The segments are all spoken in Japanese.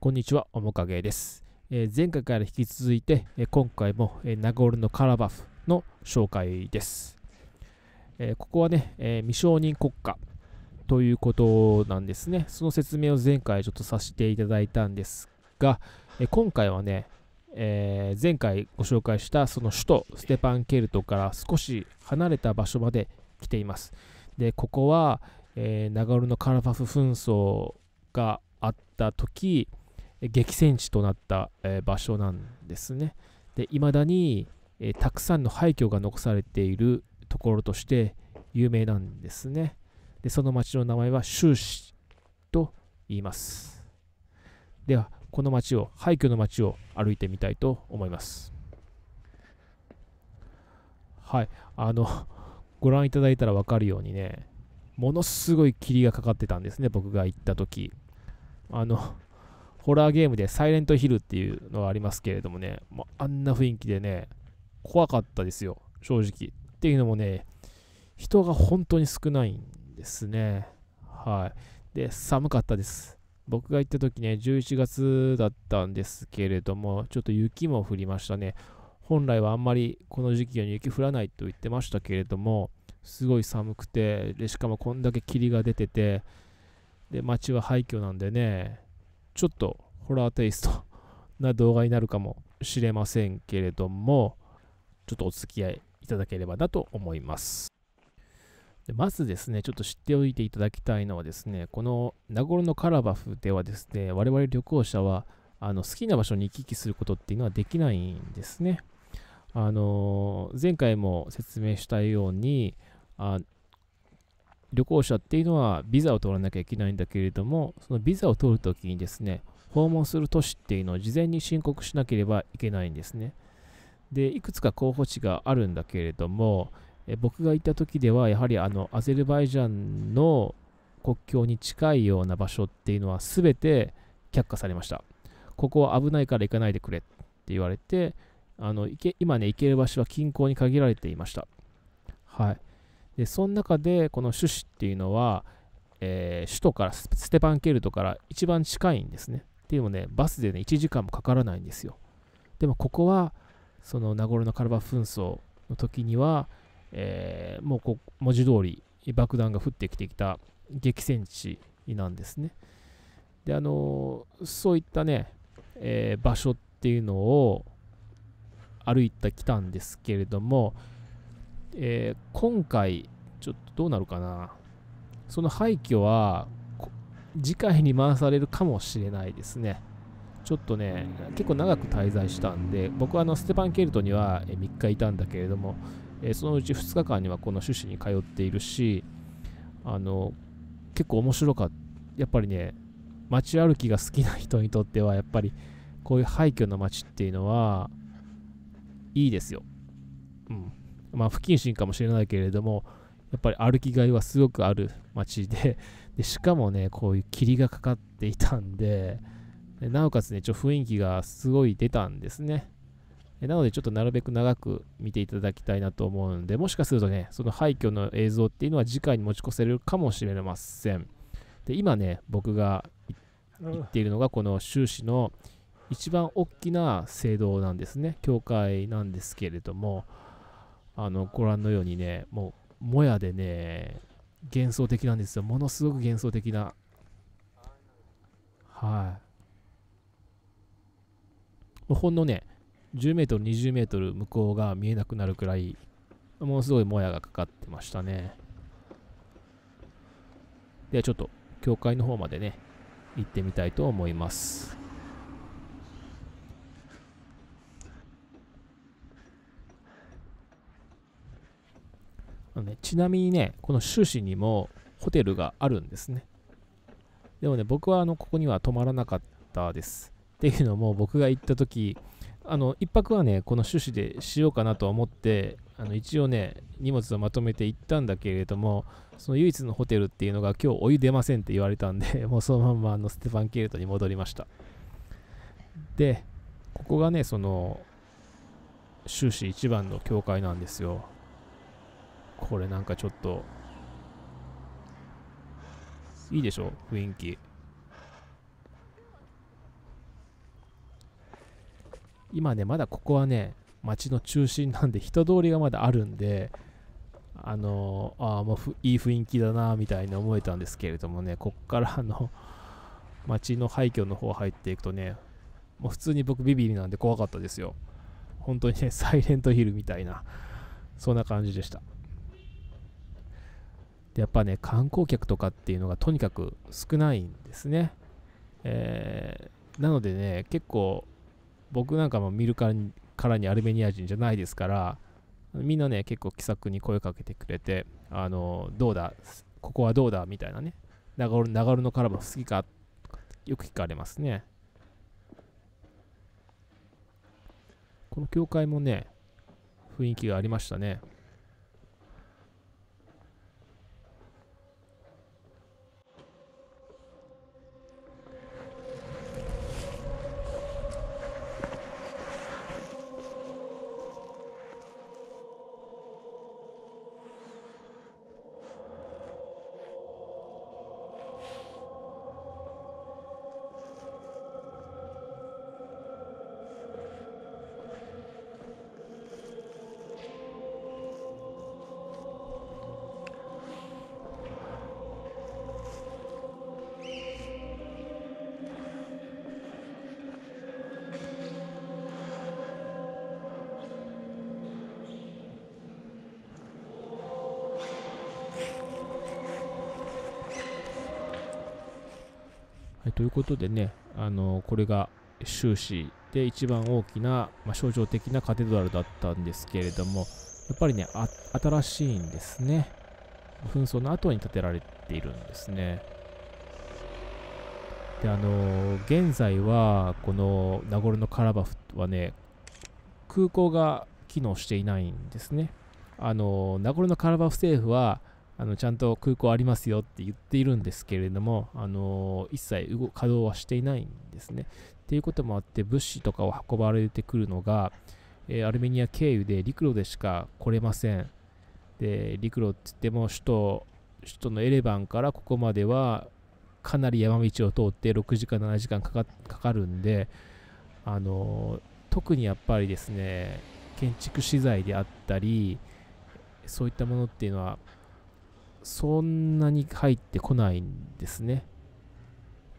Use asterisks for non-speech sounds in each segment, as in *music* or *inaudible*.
こんにちは、おもかげです。えー、前回から引き続いて、えー、今回も、えー、ナゴルのカラバフの紹介です。えここはね、え未承認国家ということなんですね。その説明を前回ちょっとさせていただいたんですが、え今回はね、え前回ご紹介したその首都ステパンケルトから少し離れた場所まで来ています。で、ここは、えナゴルのカラバフ紛争があった時、激戦地となった、えー、場所なんですね。で、いまだに、えー、たくさんの廃墟が残されているところとして有名なんですね。で、その町の名前は修士と言います。では、この町を、廃墟の町を歩いてみたいと思います。はい、あの、ご覧いただいたら分かるようにね、ものすごい霧がかかってたんですね、僕が行った時あの、ホラーゲームでサイレントヒルっていうのがありますけれどもね、まあ、あんな雰囲気でね、怖かったですよ、正直。っていうのもね、人が本当に少ないんですね。はい。で、寒かったです。僕が行った時ね、11月だったんですけれども、ちょっと雪も降りましたね。本来はあんまりこの時期に雪降らないと言ってましたけれども、すごい寒くて、でしかもこんだけ霧が出てて、で、街は廃墟なんでね、ちょっとホラーテイスト *laughs* な動画になるかもしれませんけれども、ちょっとお付き合いいただければなと思います。でまずですね、ちょっと知っておいていただきたいのはですね、このナゴロノカラバフではですね、我々旅行者はあの好きな場所に行き来することっていうのはできないんですね。あの前回も説明したように、あ旅行者っていうのはビザを取らなきゃいけないんだけれども、そのビザを取るときにですね、訪問する都市っていうのを事前に申告しなければいけないんですね。で、いくつか候補地があるんだけれども、え僕が行った時では、やはりあのアゼルバイジャンの国境に近いような場所っていうのは全て却下されました。ここは危ないから行かないでくれって言われて、あの今ね、行ける場所は近郊に限られていました。はい。でその中でこの種子っていうのは、えー、首都からステパンケルトから一番近いんですね。っていうのもねバスでね1時間もかからないんですよ。でもここはそのナゴルノカルバ紛争の時には、えー、もうこ文字通り爆弾が降ってきてきた激戦地なんですね。であのそういったね、えー、場所っていうのを歩いてきたんですけれども、えー、今回、ちょっとどうなるかな。その廃墟は、次回に回されるかもしれないですね。ちょっとね、結構長く滞在したんで、僕はあのステパン・ケルトには3日いたんだけれども、えー、そのうち2日間にはこの趣旨に通っているし、あの、結構面白かった。やっぱりね、街歩きが好きな人にとっては、やっぱりこういう廃墟の街っていうのは、いいですよ。うん。まあ、不謹慎かもしれないけれども、やっぱり歩きがいはすごくある街で、*laughs* でしかもね、こういう霧がかかっていたんで、でなおかつね、ちょ雰囲気がすごい出たんですね。なので、ちょっとなるべく長く見ていただきたいなと思うんで、もしかするとね、その廃墟の映像っていうのは次回に持ち越せるかもしれません。で、今ね、僕が言っているのが、この終始の一番大きな聖堂なんですね、教会なんですけれども、あの、ご覧のようにね、もう、もやでね、幻想的なんですよ。ものすごく幻想的な。はい。ほんのね、10メートル、20メートル向こうが見えなくなるくらい、ものすごいもやがかかってましたね。ではちょっと、教会の方までね、行ってみたいと思います。ね、ちなみにね、この趣旨にもホテルがあるんですね。でもね、僕はあのここには泊まらなかったです。っていうのも、僕が行った時あの1泊はね、この趣旨でしようかなと思って、あの一応ね、荷物をまとめて行ったんだけれども、その唯一のホテルっていうのが、今日お湯出ませんって言われたんで、*laughs* もうそのまんまあのステファン・ケルトに戻りました。で、ここがね、その、終始一番の教会なんですよ。これなんかちょっと、いいでしょ雰囲気。今ね、まだここはね、街の中心なんで人通りがまだあるんで、あのー、ああ、もういい雰囲気だな、みたいに思えたんですけれどもね、こっからあの、街の廃墟の方入っていくとね、もう普通に僕ビビりなんで怖かったですよ。本当にね、サイレントヒルみたいな、そんな感じでした。でやっぱね観光客とかっていうのがとにかく少ないんですね、えー、なのでね結構僕なんかも見るからにアルメニア人じゃないですからみんなね結構気さくに声かけてくれてあのどうだここはどうだみたいなねナガルのカラバフ好きかよく聞かれますねこの教会もね雰囲気がありましたねということでね、あのこれが終始で一番大きな、まあ、象徴的なカテドラルだったんですけれども、やっぱりね、新しいんですね。紛争の後に建てられているんですね。で、あの現在は、このナゴルノカラバフはね、空港が機能していないんですね。あのナゴルノカラバフ政府は、あのちゃんと空港ありますよって言っているんですけれども、あの一切動稼働はしていないんですね。っていうこともあって物資とかを運ばれてくるのが、えー、アルメニア経由で陸路でしか来れません。で陸路って言っても首都首都のエレバンからここまではかなり山道を通って6時間7時間かかるんで、あの特にやっぱりですね建築資材であったりそういったものっていうのはそんなに入ってこないんですね。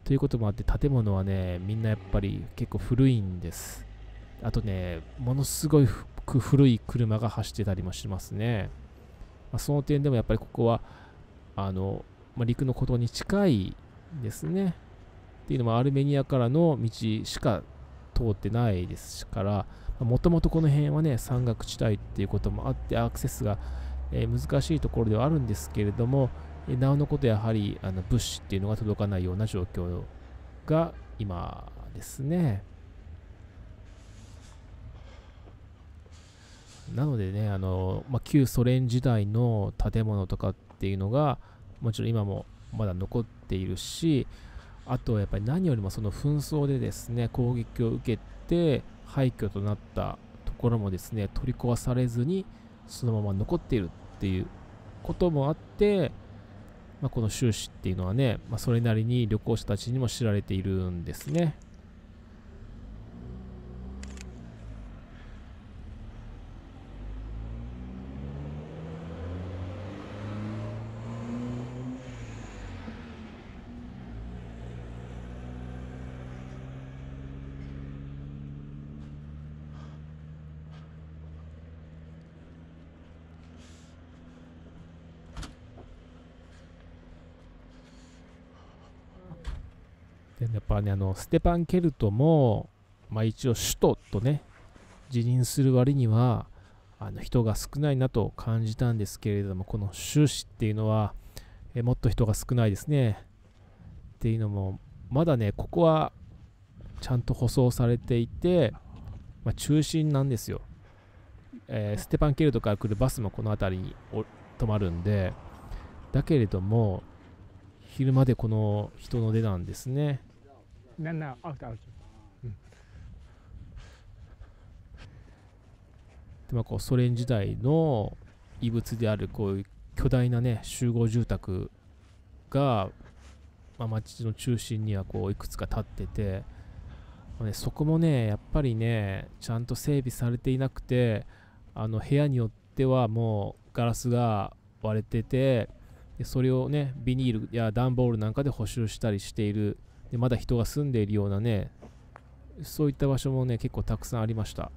ということもあって建物はね、みんなやっぱり結構古いんです。あとね、ものすごい古い車が走ってたりもしますね。まあ、その点でもやっぱりここは、あの、まあ、陸の孤島に近いですね。っていうのもアルメニアからの道しか通ってないですから、もともとこの辺はね、山岳地帯っていうこともあってアクセスがえ難しいところではあるんですけれども、えなおのことやはりあの物資っていうのが届かないような状況が今ですね。なのでね、あのまあ、旧ソ連時代の建物とかっていうのがもちろん今もまだ残っているし、あとやっぱり何よりもその紛争でですね攻撃を受けて廃墟となったところもですね取り壊されずにそのまま残っているっていうこともあって、まあ、この収支っていうのはね、まあ、それなりに旅行者たちにも知られているんですね。でやっぱね、あの、ステパン・ケルトも、まあ一応首都とね、辞任する割には、あの人が少ないなと感じたんですけれども、この趣旨っていうのは、えもっと人が少ないですね。っていうのも、まだね、ここはちゃんと舗装されていて、まあ、中心なんですよ。えー、ステパン・ケルトから来るバスもこの辺りに止まるんで、だけれども、昼間でこの人の出なんですね。ななアウトアウト、うん、でまあこうソ連時代の遺物であるこういう巨大なね集合住宅が、まあ、町の中心にはこういくつか建ってて、まあね、そこもねやっぱりねちゃんと整備されていなくてあの部屋によってはもうガラスが割れててでそれをねビニールや段ボールなんかで補修したりしているでまだ人が住んでいるようなねそういった場所もね結構たくさんありました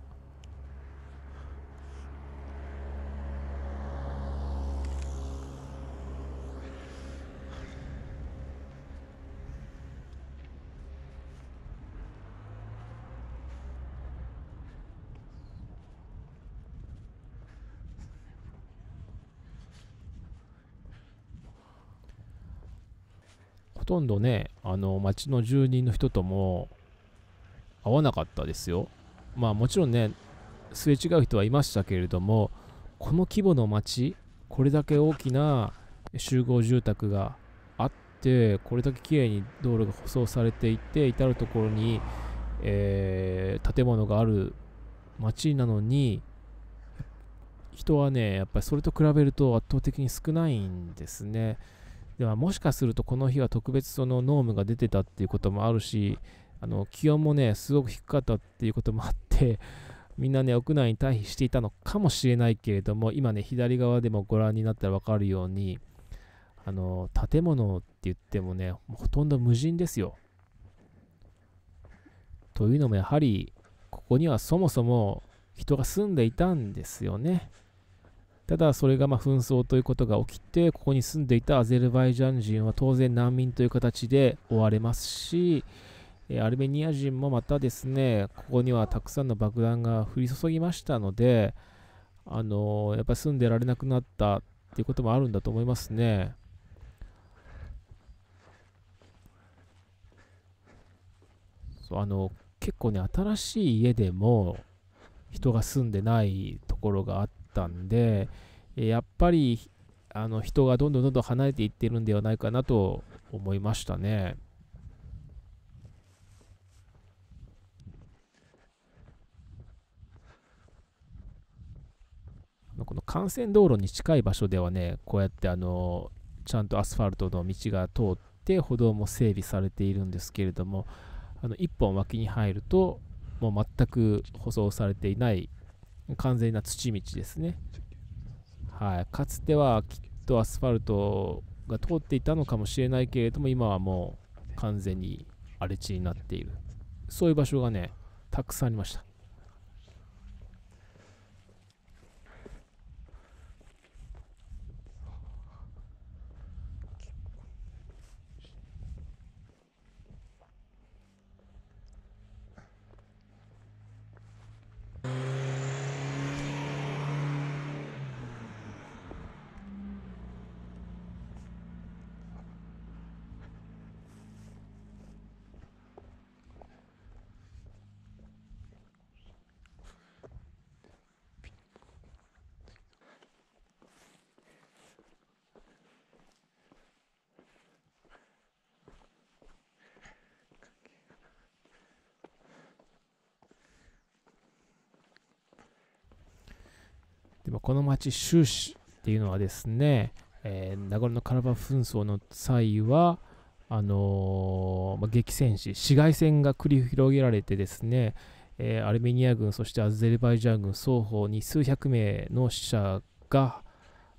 ほとんどね、あの、町の住人の人とも会わなかったですよ。まあもちろんね、すれ違う人はいましたけれども、この規模の町、これだけ大きな集合住宅があって、これだけ綺麗に道路が舗装されていて、至る所に、えー、建物がある町なのに、人はね、やっぱりそれと比べると圧倒的に少ないんですね。ではもしかするとこの日は特別そのノームが出てたっていうこともあるしあの気温もねすごく低かったっていうこともあって *laughs* みんなね屋内に退避していたのかもしれないけれども今ね左側でもご覧になったら分かるようにあの建物って言ってもねほとんど無人ですよ。というのもやはりここにはそもそも人が住んでいたんですよね。ただそれがま紛争ということが起きてここに住んでいたアゼルバイジャン人は当然難民という形で追われますしアルメニア人もまたですねここにはたくさんの爆弾が降り注ぎましたのであのやっぱり住んでられなくなったっていうこともあるんだと思いますね。そうあの結構ね新しい家でも人が住んでないところがあってったんで、やっぱりあの人がどんどんどんどん離れていってるんではないかなと思いましたね。この幹線道路に近い場所ではね、こうやってあのちゃんとアスファルトの道が通って歩道も整備されているんですけれども、あの1本脇に入ると、もう全く舗装されていない完全な土道ですね、はい、かつてはきっとアスファルトが通っていたのかもしれないけれども今はもう完全に荒れ地になっているそういう場所がねたくさんありましたばこの町終始っていうのはですね、えー、ナゴルノカラバ紛争の際はあのま、激戦し市街戦が繰り広げられてですね、えー、アルメニア軍そしてアゼルバイジャン軍双方に数百名の死者が、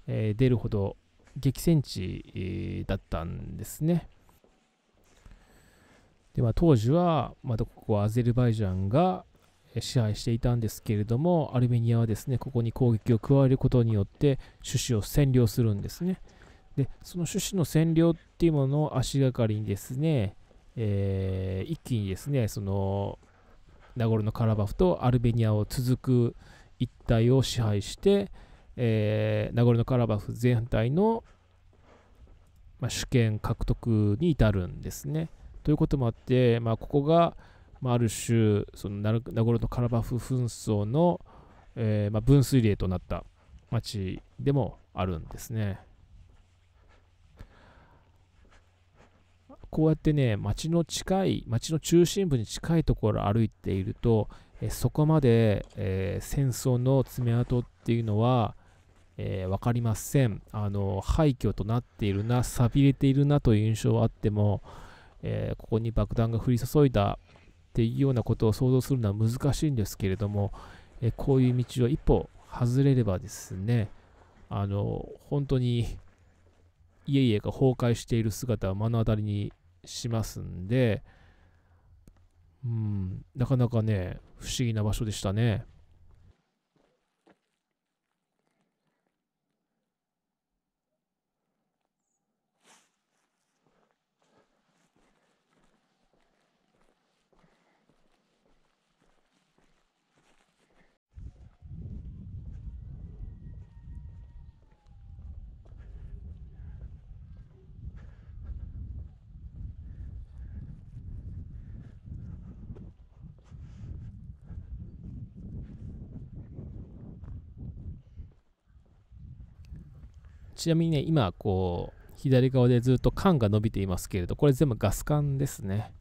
えー、出るほど激戦地だったんですね。では当時は、またここはアゼルバイジャンが、支配していたんですけれどもアルメニアはですねここに攻撃を加えることによって種子を占領するんですねでその種子の占領っていうものを足がかりにですね、えー、一気にですねそのナゴルノカラバフとアルメニアを続く一帯を支配して、えー、ナゴルノカラバフ全体の、まあ、主権獲得に至るんですねということもあって、まあ、ここがまあ、ある種そのナゴルノカラバフ紛争の、えー、まあ、分水嶺となった町でもあるんですね。こうやってね町の近い町の中心部に近いところを歩いていると、えそこまで、えー、戦争の爪痕っていうのは、えー、分かりませんあの廃墟となっているなさびれているなという印象はあっても、えー、ここに爆弾が降り注いだっていうようなことを想像するのは難しいんですけれども、えこういう道を一歩外れればですね、あの、本当に家々が崩壊している姿を目の当たりにしますんで、うん、なかなかね、不思議な場所でしたね。ちなみにね、今、こう、左側でずっと管が伸びていますけれど、これ全部ガス管ですね。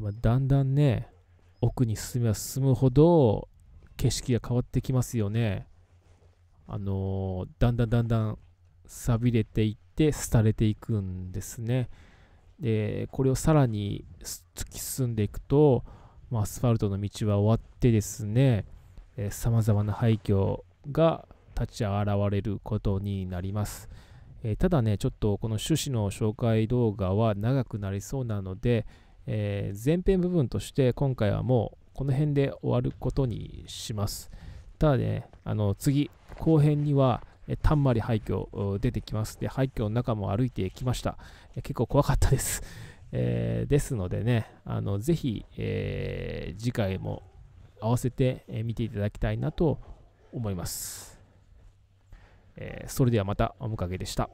で、まあ、だんだんね、奥に進めば進むほど、景色が変わってきますよね。あのー、だんだんだんだん、錆びれていって、廃れていくんですね。で、これをさらに突き進んでいくと、まあ、アスファルトの道は終わってですね、さまざまな廃墟が立ち現れることになります。えー、ただね、ちょっとこの趣旨の紹介動画は長くなりそうなので、えー、前編部分として今回はもうこの辺で終わることにします。ただね、あの次、後編には、えたんまり廃墟出てきます。で、廃墟の中も歩いてきました。え結構怖かったです。*laughs* えー、ですのでね、あのぜひ、えー、次回も合わせて見ていただきたいなと思います。えー、それではまたおむかげでした。